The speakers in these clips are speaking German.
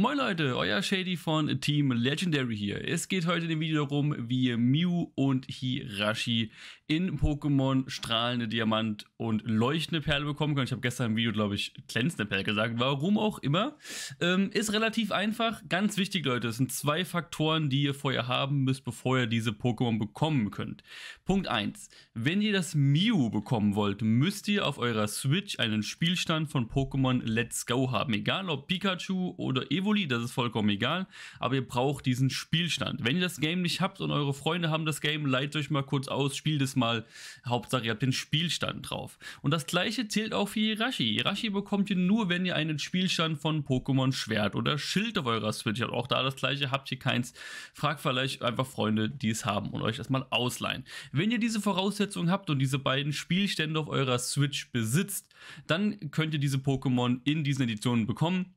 Moin Leute, euer Shady von Team Legendary hier. Es geht heute in dem Video darum, wie Mew und Hirashi in Pokémon strahlende Diamant und leuchtende Perle bekommen können. Ich habe gestern im Video, glaube ich, glänzende Perle gesagt, warum auch immer. Ähm, ist relativ einfach. Ganz wichtig, Leute, es sind zwei Faktoren, die ihr vorher haben müsst, bevor ihr diese Pokémon bekommen könnt. Punkt 1. Wenn ihr das Mew bekommen wollt, müsst ihr auf eurer Switch einen Spielstand von Pokémon Let's Go haben. Egal ob Pikachu oder Evo Tivoli, das ist vollkommen egal, aber ihr braucht diesen Spielstand. Wenn ihr das Game nicht habt und eure Freunde haben das Game, leitet euch mal kurz aus, spielt es mal. Hauptsache, ihr habt den Spielstand drauf. Und das gleiche zählt auch für Hirashi. Hirashi bekommt ihr nur, wenn ihr einen Spielstand von Pokémon Schwert oder Schild auf eurer Switch habt. Auch da das gleiche, habt ihr keins. Fragt vielleicht einfach Freunde, die es haben und euch das mal ausleihen. Wenn ihr diese Voraussetzungen habt und diese beiden Spielstände auf eurer Switch besitzt, dann könnt ihr diese Pokémon in diesen Editionen bekommen.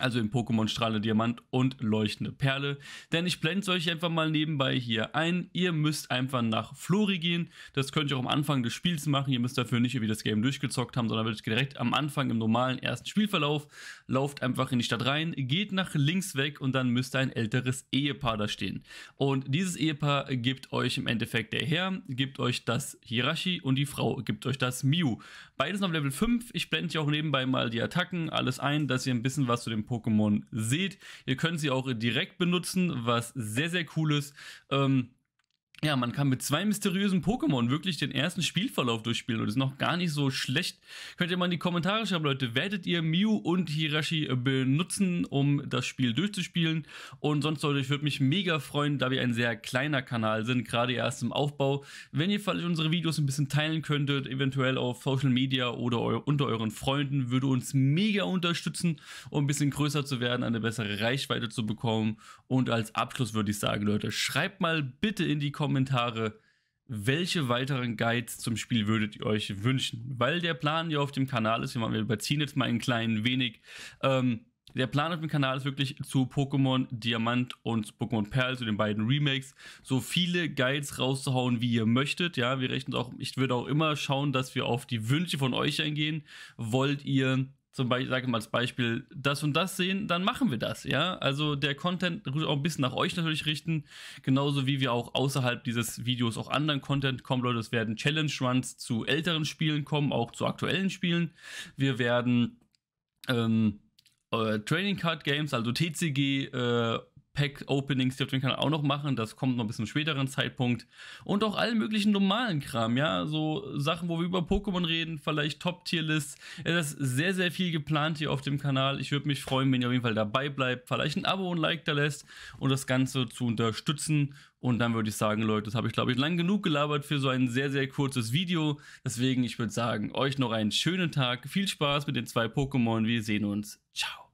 Also in Pokémon Strahle Diamant und Leuchtende Perle. Denn ich blende euch einfach mal nebenbei hier ein. Ihr müsst einfach nach Flori gehen. Das könnt ihr auch am Anfang des Spiels machen. Ihr müsst dafür nicht irgendwie das Game durchgezockt haben, sondern wirklich direkt am Anfang im normalen ersten Spielverlauf. Lauft einfach in die Stadt rein, geht nach links weg und dann müsste ein älteres Ehepaar da stehen. Und dieses Ehepaar gibt euch im Endeffekt der Herr, gibt euch das Hirashi und die Frau gibt euch das Miu. Beides auf Level 5. Ich blende hier auch nebenbei mal die Attacken, alles ein, dass ihr ein bisschen was zu dem Pokémon seht. Ihr könnt sie auch direkt benutzen, was sehr, sehr cool ist. Ähm, ja, man kann mit zwei mysteriösen Pokémon wirklich den ersten Spielverlauf durchspielen und ist noch gar nicht so schlecht. Könnt ihr mal in die Kommentare schreiben, Leute. Werdet ihr Mew und Hirashi äh, benutzen, um das Spiel durchzuspielen? Und sonst, Leute, ich würde mich mega freuen, da wir ein sehr kleiner Kanal sind, gerade erst im Aufbau. Wenn ihr vielleicht unsere Videos ein bisschen teilen könntet, eventuell auf Social Media oder eu unter euren Freunden, würde uns mega unterstützen, um ein bisschen größer zu werden, eine bessere Reichweite zu bekommen. Und als Abschluss würde ich sagen, Leute, schreibt mal bitte in die Kommentare, Kommentare, welche weiteren Guides zum Spiel würdet ihr euch wünschen? Weil der Plan ja auf dem Kanal ist, wir überziehen jetzt mal ein klein wenig. Ähm, der Plan auf dem Kanal ist wirklich zu Pokémon Diamant und Pokémon Perl, zu den beiden Remakes, so viele Guides rauszuhauen, wie ihr möchtet. Ja, wir rechnen auch, ich würde auch immer schauen, dass wir auf die Wünsche von euch eingehen. Wollt ihr zum Beispiel, sage mal als Beispiel, das und das sehen, dann machen wir das, ja. Also der Content ruht auch ein bisschen nach euch natürlich richten, genauso wie wir auch außerhalb dieses Videos auch anderen Content kommen, Leute. Es werden Challenge Runs zu älteren Spielen kommen, auch zu aktuellen Spielen. Wir werden ähm, äh, Training Card Games, also TCG, äh, Pack-Openings, die auf dem Kanal auch noch machen. Das kommt noch bis zum späteren Zeitpunkt. Und auch allen möglichen normalen Kram, ja. So Sachen, wo wir über Pokémon reden, vielleicht Top-Tier-Lists. Es ist sehr, sehr viel geplant hier auf dem Kanal. Ich würde mich freuen, wenn ihr auf jeden Fall dabei bleibt, vielleicht ein Abo und ein Like da lässt und um das Ganze zu unterstützen. Und dann würde ich sagen, Leute, das habe ich, glaube ich, lang genug gelabert für so ein sehr, sehr kurzes Video. Deswegen, ich würde sagen, euch noch einen schönen Tag. Viel Spaß mit den zwei Pokémon. Wir sehen uns. Ciao.